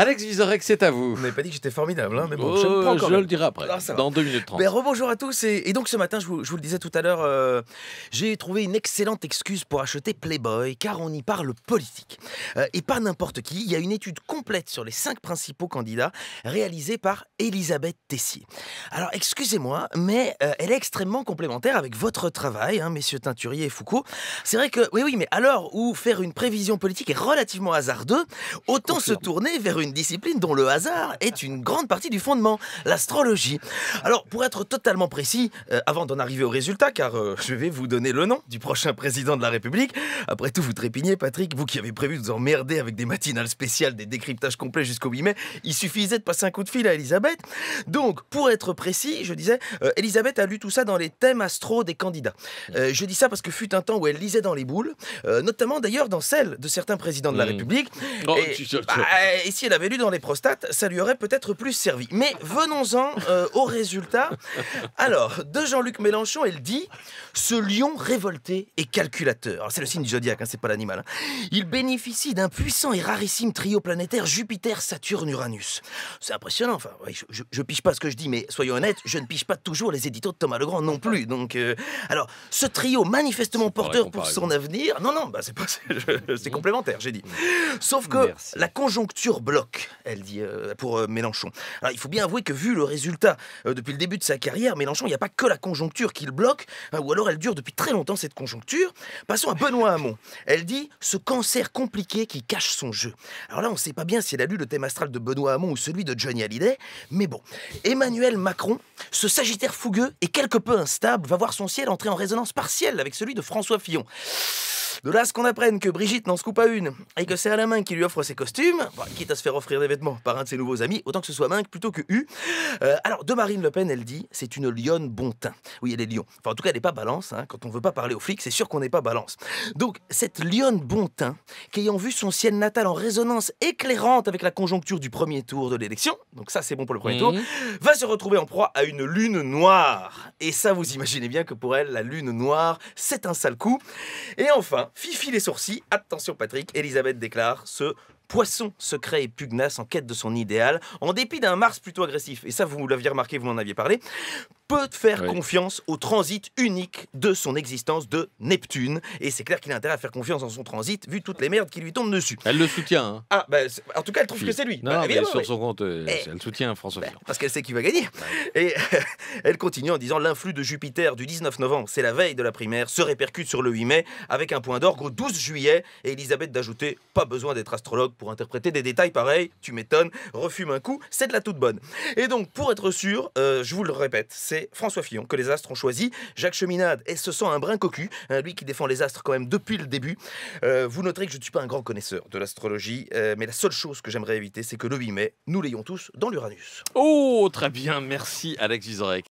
Alex Vizorek, c'est à vous. Vous n'avez pas dit que j'étais formidable, hein, mais bon, oh, je, je le dirai après, ah, dans 2 minutes 30. Ben, rebonjour à tous. Et, donc ce matin, je vous, le disais tout à l'heure, euh, j'ai trouvé une excellente excuse pour acheter Playboy, car on y parle politique. Euh, et pas n'importe qui. Il y a une étude complète sur les cinq principaux candidats réalisée par Elisabeth Tessier. Alors excusez-moi, mais euh, elle est extrêmement complémentaire avec votre travail, hein, messieurs Teinturier et Foucault. C'est vrai que, oui, oui, mais alors où faire une prévision politique est relativement hasardeux, autant se tourner vers une discipline dont le hasard est une grande partie du fondement, l'astrologie. Alors, pour être totalement précis, euh, avant d'en arriver au résultat, car euh, je vais vous donner le nom du prochain président de la République, après tout, vous trépignez, Patrick, vous qui avez prévu de vous emmerder avec des matinales spéciales, des décryptages complets jusqu'au 8 mai, il suffisait de passer un coup de fil à Elisabeth. Donc, pour être précis, je disais, euh, Elisabeth a lu tout ça dans les thèmes astro des candidats. je dis ça parce que fut un temps où elle lisait dans les boules, notamment d'ailleurs dans celles de certains présidents de la hmm. République. Oh, bah, et, si elle avait l'avait lu dans les prostates, ça lui aurait peut-être plus servi. Mais venons-en euh, au résultat. Alors, de Jean-Luc Mélenchon, elle dit Ce lion révolté et calculateur. C'est le signe du zodiaque, hein, c'est pas l'animal. Hein. Il bénéficie d'un puissant et rarissime trio planétaire Jupiter, Saturne, Uranus. C'est impressionnant. Enfin, je, je, pige pas ce que je dis, mais soyons honnêtes, je ne pige pas toujours les éditos de Thomas Legrand non plus. Donc, euh, alors, ce trio manifestement porteur pour son avenir. Non, non, bah, c'est complémentaire, j'ai dit. Mm. Sauf que la conjoncture bloque elle dit euh, pour euh, Mélenchon. Alors, il faut bien avouer que vu le résultat euh, depuis le début de sa carrière, Mélenchon, il n'y a pas que la conjoncture qui le bloque, hein, ou alors elle dure depuis très longtemps cette conjoncture. Passons à Benoît Hamon. Elle dit ce cancer compliqué qui cache son jeu. Alors là, on ne sait pas bien si elle a lu le thème astral de Benoît Hamon ou celui de Johnny Hallyday, mais bon. Emmanuel Macron, ce Sagittaire fougueux et quelque peu instable, va voir son ciel entrer en résonance partielle avec celui de François Fillon. De là, ce qu'on apprenne que Brigitte n'en se coupe pas une et que c'est à la main qui lui offre ses costumes, bah, quitte à se faire offrir des vêtements par un de ses nouveaux amis, autant que ce soit Minc plutôt que U. Euh, alors, de Marine Le Pen, elle dit c'est une lionne bon teint. Oui, elle est lion. Enfin, en tout cas, elle n'est pas balance. Hein. Quand on veut pas parler aux flics, c'est sûr qu'on n'est pas balance. Donc, cette lionne bon teint, qu'ayant vu son ciel natal en résonance éclairante avec la conjoncture du premier tour de l'élection, donc ça, c'est bon pour le premier tour, va se retrouver en proie à une lune noire. Et ça, vous imaginez bien que pour elle, la lune noire, c'est un sale coup. Et enfin, Fifi les sourcils, attention Patrick, Elisabeth déclare ce poisson secret et pugnace en quête de son idéal, en dépit d'un Mars plutôt agressif. Et ça, vous l'aviez remarqué, vous m'en aviez parlé peut faire confiance au transit unique de son existence de Neptune. Et c'est clair qu'il a intérêt à faire confiance en son transit, vu toutes les merdes qui lui tombent dessus. Elle le soutient. Hein. Ah, bah, en tout cas, elle trouve que c'est lui. Non, bah, sur son compte, euh, eh. elle soutient François bah, Parce qu'elle sait qu'il va gagner. Bah Et elle continue en disant l'influx de Jupiter du 19 novembre, c'est la veille de la primaire, se répercute sur le 8 mai avec un point d'orgue au 12 juillet. Et Elisabeth d'ajouter pas besoin d'être astrologue pour interpréter des détails pareils, tu m'étonnes, refume un coup, c'est de la toute bonne. Et donc, pour être sûr, euh, je vous le répète, c'est François Fillon que les astres ont choisi. Jacques Cheminade, et se sent un brin cocu, hein, lui qui défend les astres quand même depuis le début. Euh, vous noterez que je ne suis pas un grand connaisseur de l'astrologie, euh, mais la seule chose que j'aimerais éviter, c'est que le 8 mai, nous l'ayons tous dans l'Uranus. Oh, très bien, merci Alex Vizorek.